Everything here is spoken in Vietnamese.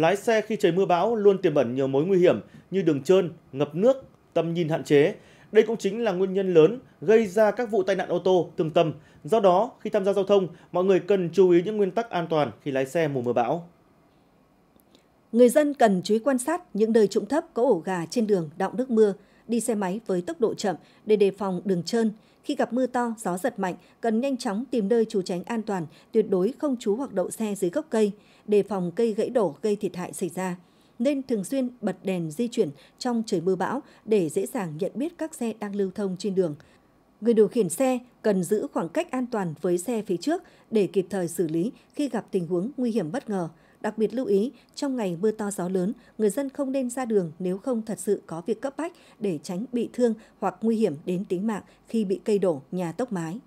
lái xe khi trời mưa bão luôn tiềm ẩn nhiều mối nguy hiểm như đường trơn, ngập nước, tầm nhìn hạn chế. Đây cũng chính là nguyên nhân lớn gây ra các vụ tai nạn ô tô thương tâm. Do đó, khi tham gia giao thông, mọi người cần chú ý những nguyên tắc an toàn khi lái xe mùa mưa bão. Người dân cần chú ý quan sát những nơi trụng thấp có ổ gà trên đường đọng nước mưa, đi xe máy với tốc độ chậm để đề phòng đường trơn, khi gặp mưa to, gió giật mạnh, cần nhanh chóng tìm nơi trú tránh an toàn, tuyệt đối không trú hoặc đậu xe dưới gốc cây, đề phòng cây gãy đổ gây thiệt hại xảy ra. Nên thường xuyên bật đèn di chuyển trong trời mưa bão để dễ dàng nhận biết các xe đang lưu thông trên đường, Người điều khiển xe cần giữ khoảng cách an toàn với xe phía trước để kịp thời xử lý khi gặp tình huống nguy hiểm bất ngờ. Đặc biệt lưu ý, trong ngày mưa to gió lớn, người dân không nên ra đường nếu không thật sự có việc cấp bách để tránh bị thương hoặc nguy hiểm đến tính mạng khi bị cây đổ, nhà tốc mái.